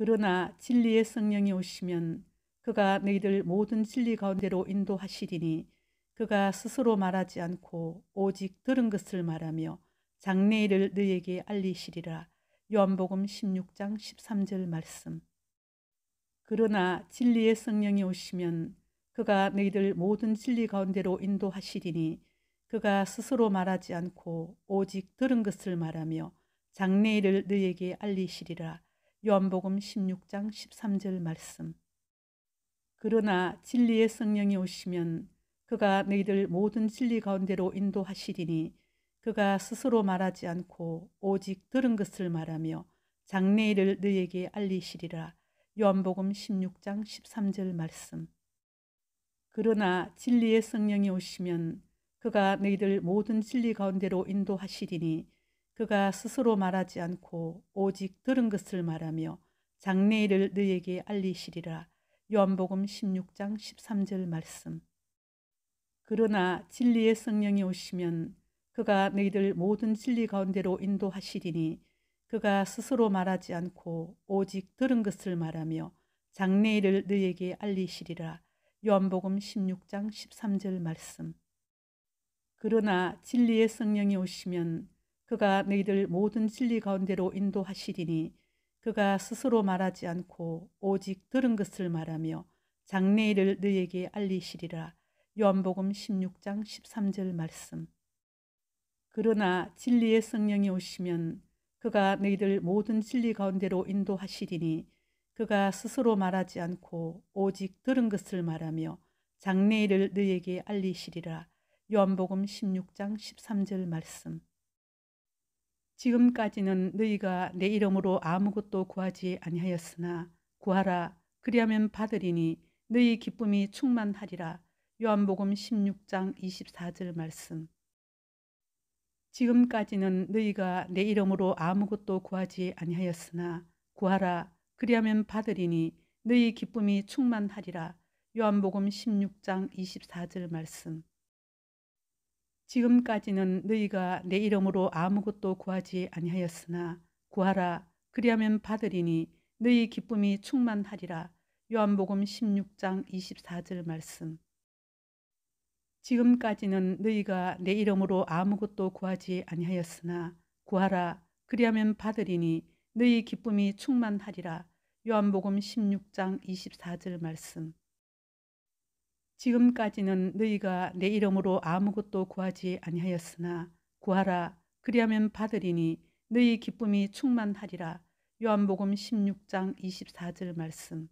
그러나 진리의 성령이 오시면 그가 너희들 모든 진리 가운데로 인도하시리니 그가 스스로 말하지 않고 오직 들은 것을 말하며 장래일을 너희에게 알리시리라. 요한복음 16장 13절 말씀. 그러나 진리의 성령이 오시면 그가 너희들 모든 진리 가운데로 인도하시리니 그가 스스로 말하지 않고 오직 들은 것을 말하며 장래일을 너희에게 알리시리라. 요한복음 16장 13절 말씀. 그러나 진리의 성령이 오시면 그가 너희들 모든 진리 가운데로 인도하시리니 그가 스스로 말하지 않고 오직 들은 것을 말하며 장래일을 너에게 알리시리라. 요한복음 16장 13절 말씀. 그러나 진리의 성령이 오시면 그가 너희들 모든 진리 가운데로 인도하시리니 그가 스스로 말하지 않고 오직 들은 것을 말하며 장래일을 너에게 알리시리라. 요한복음 16장 13절 말씀. 그러나 진리의 성령이 오시면 그가 너희들 모든 진리 가운데로 인도하시리니 그가 스스로 말하지 않고 오직 들은 것을 말하며 장래일을 너에게 알리시리라. 요한복음 16장 13절 말씀. 그러나 진리의 성령이 오시면 그가 너희들 모든 진리 가운데로 인도하시리니 그가 스스로 말하지 않고 오직 들은 것을 말하며 장래일을 너희에게 알리시리라. 요한복음 16장 13절 말씀. 그러나 진리의 성령이 오시면 그가 너희들 모든 진리 가운데로 인도하시리니 그가 스스로 말하지 않고 오직 들은 것을 말하며 장래일을 너희에게 알리시리라. 요한복음 16장 13절 말씀. 지금까지는 너희가 내 이름으로 아무것도 구하지 아니하였으나 구하라 그리하면 받으리니 너희 기쁨이 충만하리라. 요한복음 16장 24절 말씀. 지금까지는 너희가 내 이름으로 아무것도 구하지 아니하였으나 구하라 그리하면 받으리니 너희 기쁨이 충만하리라. 요한복음 16장 24절 말씀. 지금까지는 너희가 내 이름으로 아무것도 구하지 아니하였으나 구하라 그리하면 받으리니 너희 기쁨이 충만하리라. 요한복음 16장 24절 말씀. 지금까지는 너희가 내 이름으로 아무것도 구하지 아니하였으나 구하라 그리하면 받으리니 너희 기쁨이 충만하리라. 요한복음 16장 24절 말씀. 지금까지는 너희가 내 이름으로 아무것도 구하지 아니하였으나 구하라 그리하면 받으리니 너희 기쁨이 충만하리라. 요한복음 16장 24절 말씀.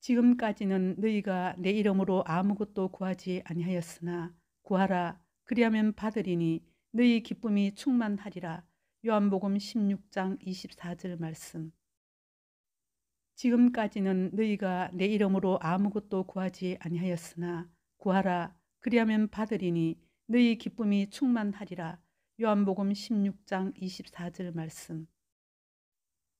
지금까지는 너희가 내 이름으로 아무것도 구하지 아니하였으나 구하라 그리하면 받으리니 너희 기쁨이 충만하리라. 요한복음 16장 24절 말씀. 지금까지는 너희가 내 이름으로 아무것도 구하지 아니하였으나 구하라 그리하면 받으리니 너희 기쁨이 충만하리라. 요한복음 16장 24절 말씀.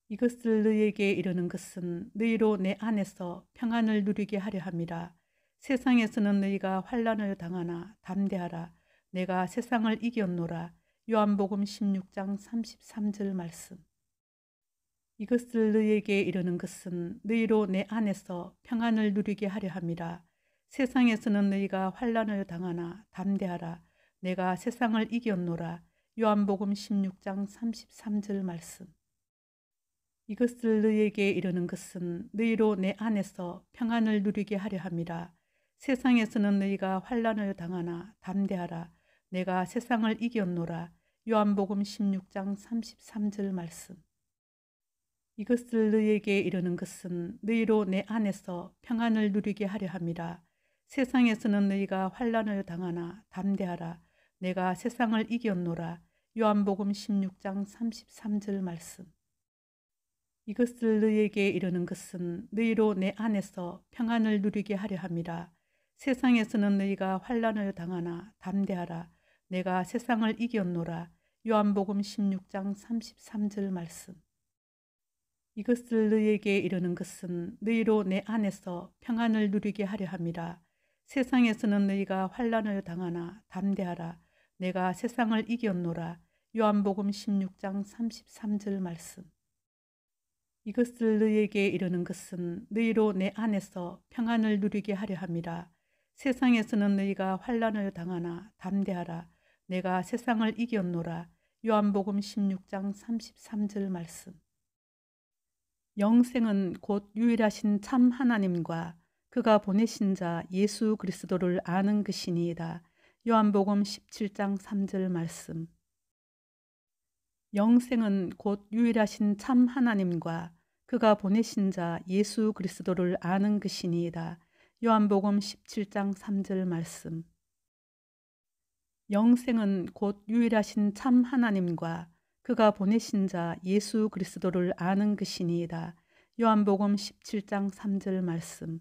이것을 너희에게 이르는 것은 너희로 내 안에서 평안을 누리게 하려 함이라. 세상에서는 너희가 환란을 당하나 담대하라. 내가 세상을 이겼노라. 요한복음 16장 33절 말씀. 이것을 너희에게 이르는 것은 너희로 내 안에서 평안을 누리게 하려 함이라. 세상에서는 너희가 환란을 당하나 담대하라. 내가 세상을 이겼노라. 요한복음 16장 33절 말씀. 이것을 너희에게 이르는 것은 너희로 내 안에서 평안을 누리게 하려 함이라. 세상에서는 너희가 환란을 당하나 담대하라. 내가 세상을 이겼노라. 요한복음 16장 33절 말씀. 이것을 너희에게 이르는 것은 너희로 내 안에서 평안을 누리게 하려 함이라. 세상에서는 너희가 환란을 당하나 담대하라. 내가 세상을 이겼노라. 요한복음 16장 33절 말씀. 이것을 너희에게 이르는 것은 너희로 내 안에서 평안을 누리게 하려 함이라. 세상에서는 너희가 환란을 당하나 담대하라. 내가 세상을 이겼노라. 요한복음 16장 33절 말씀. 이것을 너희에게 이르는 것은 너희로 내 안에서 평안을 누리게 하려 함이라. 세상에서는 너희가 환란을 당하나 담대하라. 내가 세상을 이겼노라. 요한복음 16장 33절 말씀. 이것을 너희에게 이르는 것은 너희로 내 안에서 평안을 누리게 하려 함이라. 세상에서는 너희가 환란을 당하나 담대하라. 내가 세상을 이겼노라. 요한복음 16장 33절 말씀. 영생은 곧 유일하신 참 하나님과 그가 보내신 자 예수 그리스도를 아는 것이니이다. 요한복음 17장 3절 말씀. 영생은 곧 유일하신 참 하나님과 그가 보내신 자 예수 그리스도를 아는 것이니이다. 요한복음 17장 3절 말씀. 영생은 곧 유일하신 참 하나님과 그가 보내신 자 예수 그리스도를 아는 것이니이다. 요한복음 17장 3절 말씀.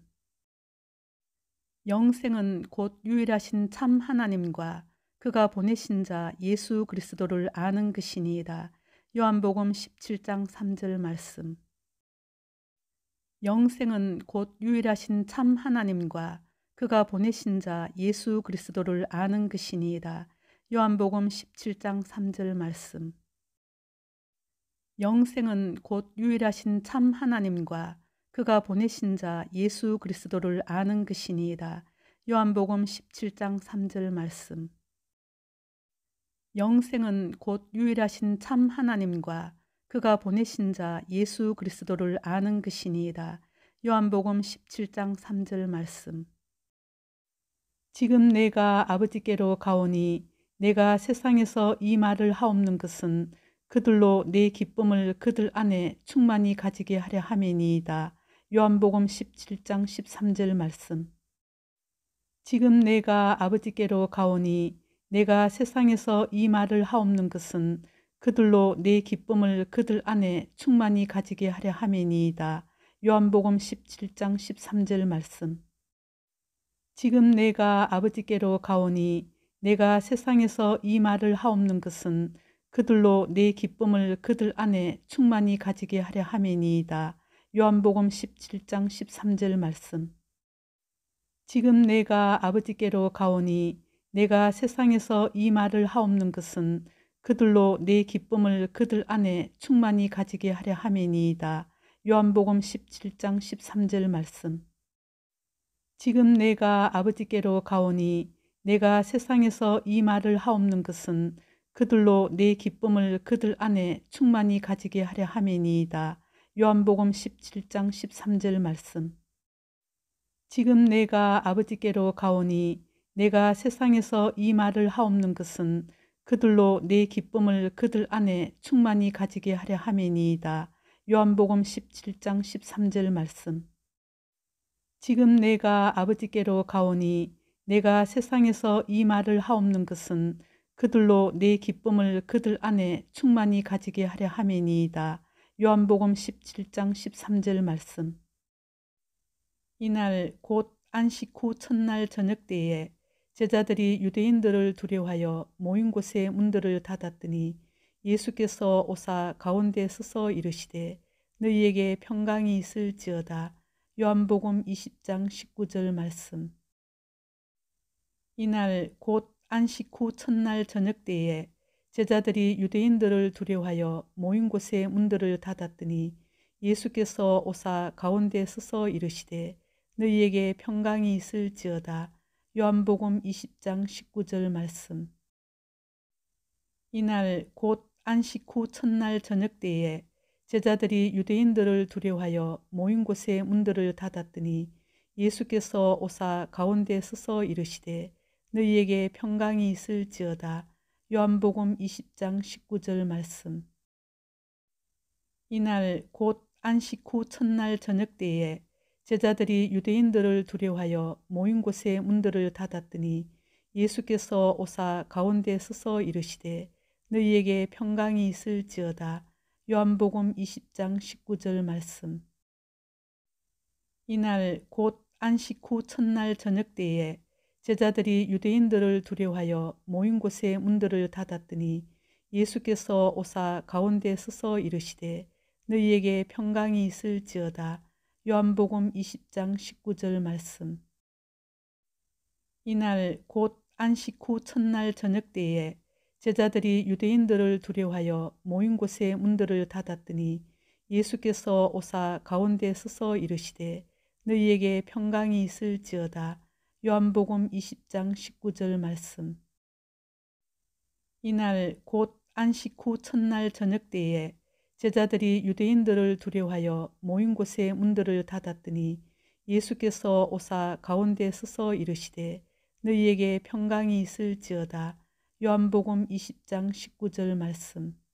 영생은 곧 유일하신 참 하나님과 그가 보내신 자 예수 그리스도를 아는 것이니이다. 요한복음 17장 3절 말씀. 영생은 곧 유일하신 참 하나님과 그가 보내신 자 예수 그리스도를 아는 것이니이다. 요한복음 17장 3절 말씀. 영생은 곧 유일하신 참 하나님과 그가 보내신 자 예수 그리스도를 아는 것이니이다. 요한복음 17장 3절 말씀. 영생은 곧 유일하신 참 하나님과 그가 보내신 자 예수 그리스도를 아는 것이니이다. 요한복음 17장 3절 말씀. 지금 내가 아버지께로 가오니 내가 세상에서 이 말을 하옵는 것은 그들로 내 네 기쁨을 그들 안에 충만히 가지게 하려 함이니이다. 요한복음 17장 13절 말씀 지금 내가 아버지께로 가오니 내가 세상에서 이 말을 하옵는 것은 그들로 내 네 기쁨을 그들 안에 충만히 가지게 하려 함이니이다. 요한복음 17장 13절 말씀 지금 내가 아버지께로 가오니 내가 세상에서 이 말을 하옵는 것은 그들로 내 네 기쁨을 그들 안에 충만히 가지게 하려 함이니이다. 요한복음 17장 13절 말씀. 지금 내가 아버지께로 가오니 내가 세상에서 이 말을 하옵는 것은 그들로 내 네 기쁨을 그들 안에 충만히 가지게 하려 함이니이다. 요한복음 17장 13절 말씀. 지금 내가 아버지께로 가오니 내가 세상에서 이 말을 하옵는 것은 그들로 내 네 기쁨을 그들 안에 충만히 가지게 하려 함이니이다. 요한복음 17장 13절 말씀 지금 내가 아버지께로 가오니 내가 세상에서 이 말을 하옵는 것은 그들로 내 네 기쁨을 그들 안에 충만히 가지게 하려 함이니이다. 요한복음 17장 13절 말씀 지금 내가 아버지께로 가오니 내가 세상에서 이 말을 하옵는 것은 그들로 내 네 기쁨을 그들 안에 충만히 가지게 하려 함이니이다. 요한복음 17장 13절 말씀 이날 곧 안식 후 첫날 저녁 때에 제자들이 유대인들을 두려워하여 모인 곳에 문들을 닫았더니 예수께서 오사 가운데 서서 이르시되 너희에게 평강이 있을지어다. 요한복음 20장 19절 말씀 이날 곧 안식 후 첫날 저녁 때에 제자들이 유대인들을 두려워하여 모인 곳에 문들을 닫았더니 예수께서 오사 가운데 서서 이르시되 너희에게 평강이 있을지어다. 요한복음 20장 19절 말씀 이날 곧 안식 후 첫날 저녁 때에 제자들이 유대인들을 두려워하여 모인 곳에 문들을 닫았더니 예수께서 오사 가운데 서서 이르시되 너희에게 평강이 있을지어다. 요한복음 20장 19절 말씀. 이날 곧 안식 후 첫날 저녁 때에 제자들이 유대인들을 두려워하여 모인 곳에 문들을 닫았더니 예수께서 오사 가운데 서서 이르시되 너희에게 평강이 있을지어다. 요한복음 20장 19절 말씀. 이날 곧 안식 후 첫날 저녁 때에 제자들이 유대인들을 두려워하여 모인 곳에 문들을 닫았더니 예수께서 오사 가운데 서서 이르시되 너희에게 평강이 있을지어다. 요한복음 20장 19절 말씀. 이날 곧 안식 후 첫날 저녁 때에 제자들이 유대인들을 두려워하여 모인 곳에 문들을 닫았더니 예수께서 오사 가운데 서서 이르시되 너희에게 평강이 있을지어다. 요한복음 20장 19절 말씀. 이날 곧 안식 후 첫날 저녁 때에 제자들이 유대인들을 두려워하여 모인 곳에 문들을 닫았더니 예수께서 오사 가운데 서서 이르시되 너희에게 평강이 있을지어다. 요한복음 20장 19절 말씀.